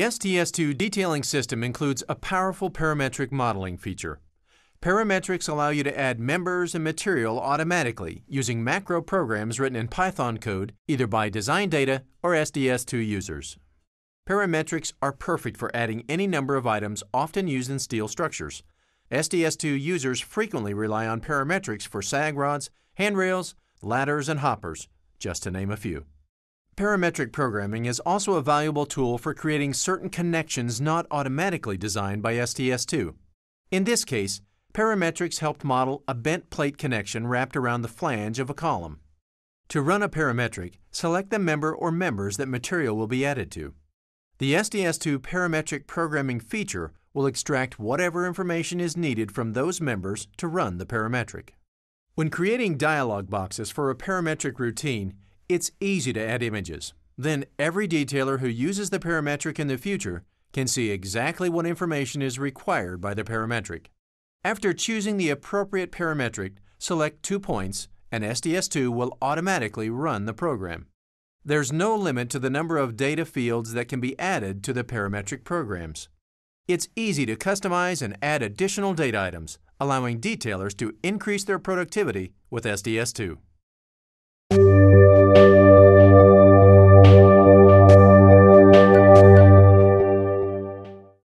The STS2 detailing system includes a powerful parametric modeling feature. Parametrics allow you to add members and material automatically using macro programs written in Python code either by design data or SDS2 users. Parametrics are perfect for adding any number of items often used in steel structures. SDS2 users frequently rely on parametrics for sag rods, handrails, ladders, and hoppers, just to name a few. Parametric programming is also a valuable tool for creating certain connections not automatically designed by STS2. In this case, parametrics helped model a bent plate connection wrapped around the flange of a column. To run a parametric, select the member or members that material will be added to. The STS2 parametric programming feature will extract whatever information is needed from those members to run the parametric. When creating dialog boxes for a parametric routine, it's easy to add images. Then every detailer who uses the parametric in the future can see exactly what information is required by the parametric. After choosing the appropriate parametric, select two points and SDS2 will automatically run the program. There's no limit to the number of data fields that can be added to the parametric programs. It's easy to customize and add additional data items, allowing detailers to increase their productivity with SDS2.